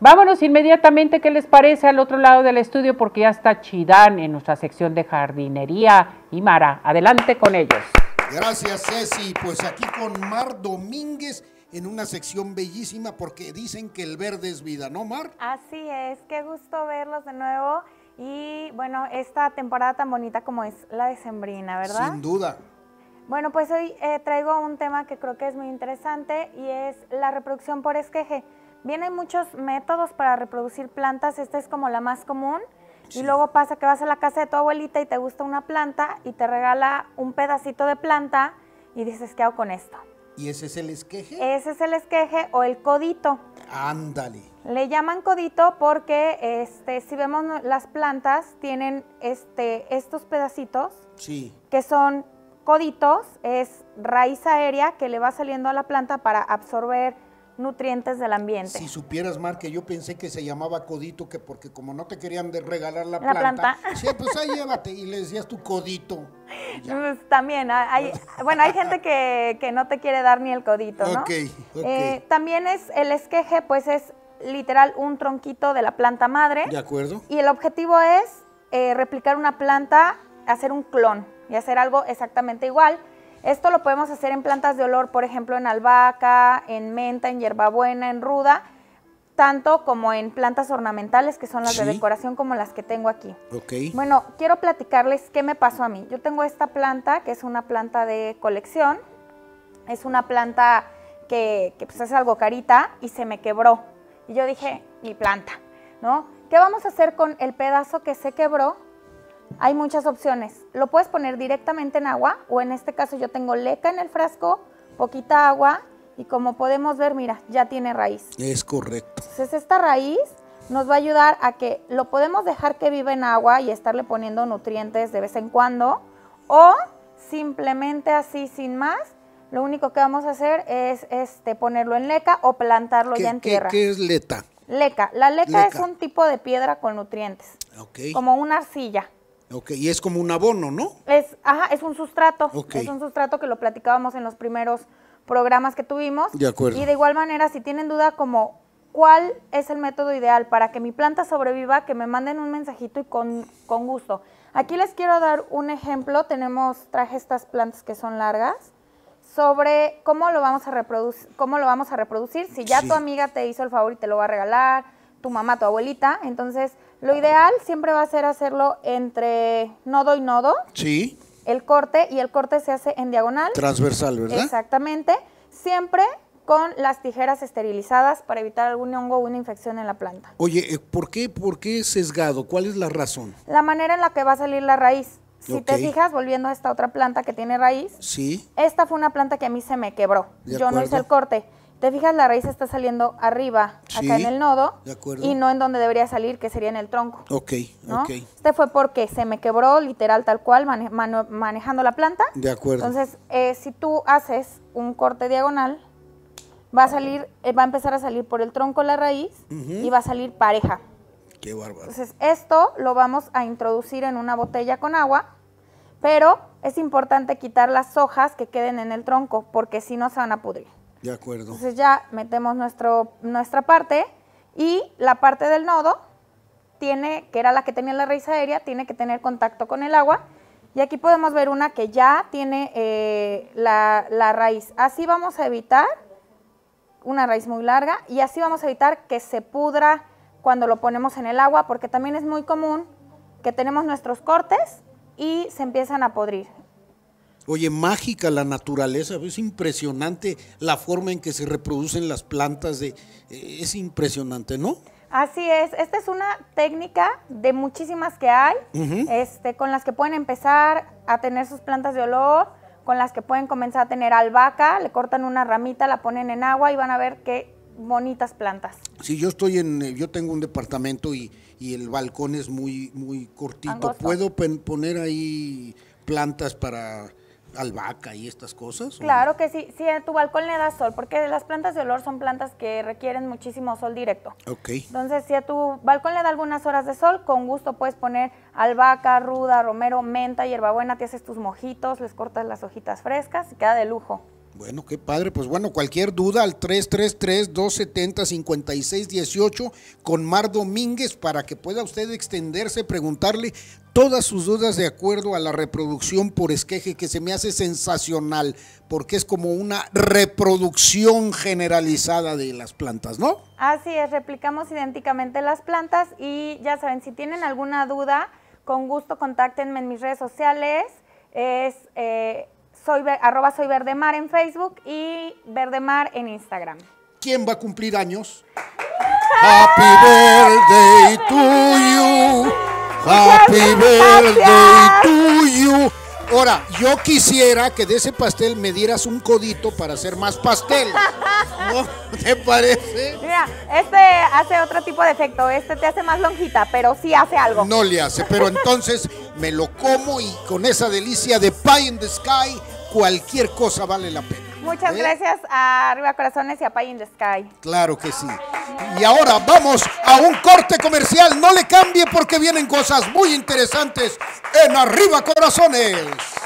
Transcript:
Vámonos inmediatamente, ¿qué les parece al otro lado del estudio? Porque ya está Chidán en nuestra sección de jardinería y Mara. Adelante con ellos. Gracias, Ceci. Pues aquí con Mar Domínguez en una sección bellísima porque dicen que el verde es vida, ¿no, Mar? Así es, qué gusto verlos de nuevo. Y bueno, esta temporada tan bonita como es la de Sembrina, ¿verdad? Sin duda. Bueno, pues hoy eh, traigo un tema que creo que es muy interesante y es la reproducción por esqueje. Bien, hay muchos métodos para reproducir plantas, esta es como la más común. Y luego pasa que vas a la casa de tu abuelita y te gusta una planta y te regala un pedacito de planta y dices, ¿qué hago con esto? ¿Y ese es el esqueje? Ese es el esqueje o el codito. Ándale. Le llaman codito porque este, si vemos las plantas tienen este, estos pedacitos sí. que son coditos, es raíz aérea que le va saliendo a la planta para absorber nutrientes del ambiente. Si supieras, Mar, que yo pensé que se llamaba codito, que porque como no te querían regalar la, ¿La planta, Sí, pues ahí llévate y le decías tu codito. Pues, también, ah, hay, bueno, hay gente que, no te quiere dar ni el codito, ¿no? Eh, también es el esqueje, pues es literal un tronquito de la planta madre. De acuerdo. Y el objetivo es eh, replicar una planta, hacer un clon y hacer algo exactamente igual esto lo podemos hacer en plantas de olor, por ejemplo, en albahaca, en menta, en hierbabuena, en ruda, tanto como en plantas ornamentales, que son las de decoración, como las que tengo aquí. Bueno, quiero platicarles qué me pasó a mí. Yo tengo esta planta, que es una planta de colección, es una planta que, que pues, es algo carita, y se me quebró. Y yo dije, mi planta, ¿no? ¿Qué vamos a hacer con el pedazo que se quebró? Hay muchas opciones. Lo puedes poner directamente en agua o en este caso yo tengo leca en el frasco, poquita agua y como podemos ver, mira, ya tiene raíz. Es correcto. Entonces esta raíz nos va a ayudar a que lo podemos dejar que viva en agua y estarle poniendo nutrientes de vez en cuando o simplemente así sin más. Lo único que vamos a hacer es este, ponerlo en leca o plantarlo ya en tierra. ¿Qué es leca? Leca. La leca, es un tipo de piedra con nutrientes. Como una arcilla. Ok, y es como un abono, ¿no? Es, ajá, es un sustrato. Es un sustrato que lo platicábamos en los primeros programas que tuvimos. De acuerdo. Y de igual manera, si tienen duda como cuál es el método ideal para que mi planta sobreviva, que me manden un mensajito y con, gusto. Aquí les quiero dar un ejemplo. Tenemos, traje estas plantas que son largas sobre cómo lo vamos a reproducir, cómo lo vamos a reproducir. Si ya tu amiga te hizo el favor y te lo va a regalar, tu mamá, tu abuelita. Entonces, lo ideal siempre va a ser hacerlo entre nodo y nodo. Sí. El corte y el corte se hace en diagonal. Transversal, ¿verdad? Exactamente. Siempre con las tijeras esterilizadas para evitar algún hongo o una infección en la planta. Oye, eh, ¿por qué, ¿por sesgado? ¿Cuál es la razón? La manera en la que va a salir la raíz. Si te fijas, volviendo a esta otra planta que tiene raíz, sí. esta fue una planta que a mí se me quebró. Yo no hice el corte te fijas, la raíz está saliendo arriba, acá en el nodo, y no en donde debería salir, que sería en el tronco. Ok, ok. Este fue porque se me quebró literal tal cual manejando la planta. De acuerdo. Entonces, eh, si tú haces un corte diagonal, va a salir, eh, va a empezar a salir por el tronco la raíz y va a salir pareja. Qué bárbaro. Entonces, esto lo vamos a introducir en una botella con agua, pero es importante quitar las hojas que queden en el tronco, porque si no se van a pudrir acuerdo. Entonces ya metemos nuestra parte y la parte del nodo tiene, que era la que tenía la raíz aérea, tiene que tener contacto con el agua. Y aquí podemos ver una que ya tiene eh, la, la raíz. Así vamos a evitar una raíz muy larga y así vamos a evitar que se pudra cuando lo ponemos en el agua porque también es muy común que tenemos nuestros cortes y se empiezan a podrir. Oye, mágica la naturaleza, es impresionante la forma en que se reproducen las plantas, de, eh, es impresionante, ¿no? Así es, esta es una técnica de muchísimas que hay, este, con las que pueden empezar a tener sus plantas de olor, con las que pueden comenzar a tener albahaca, le cortan una ramita, la ponen en agua y van a ver qué bonitas plantas. Sí, yo estoy en, eh, yo tengo un departamento y, el balcón es muy, muy cortito. ¿Puedo poner ahí plantas para albahaca y estas cosas? Claro que sí, si a tu balcón le das sol, porque las plantas de olor son plantas que requieren muchísimo sol directo. Ok. Entonces, si a tu balcón le da algunas horas de sol, con gusto puedes poner albahaca, ruda, romero, menta, hierbabuena, te haces tus mojitos, les cortas las hojitas frescas y queda de lujo. Bueno, qué padre. Pues bueno, cualquier duda al 333-270-5618 con Mar Domínguez para que pueda usted extenderse, preguntarle todas sus dudas de acuerdo a la reproducción por esqueje que se me hace sensacional porque es como una reproducción generalizada de las plantas, ¿no? Así es, replicamos idénticamente las plantas y ya saben, si tienen alguna duda, con gusto contáctenme en mis redes sociales. Es... Eh, soy, arroba soy Verdemar en Facebook y Verdemar en Instagram. ¿Quién va a cumplir años? Happy birthday to you. Happy birthday to you. Ahora, yo quisiera que de ese pastel me dieras un codito para hacer más pastel. ¿No te parece? Mira, este hace otro tipo de efecto. Este te hace más lonjita, pero sí hace algo. No le hace, pero entonces me lo como y con esa delicia de pie in the sky cualquier cosa vale la pena. Muchas ¿Eh? gracias a Arriba Corazones y a Pie in the Sky. Claro que sí. Y ahora vamos a un corte comercial. No le cambie porque vienen cosas muy interesantes en Arriba Corazones.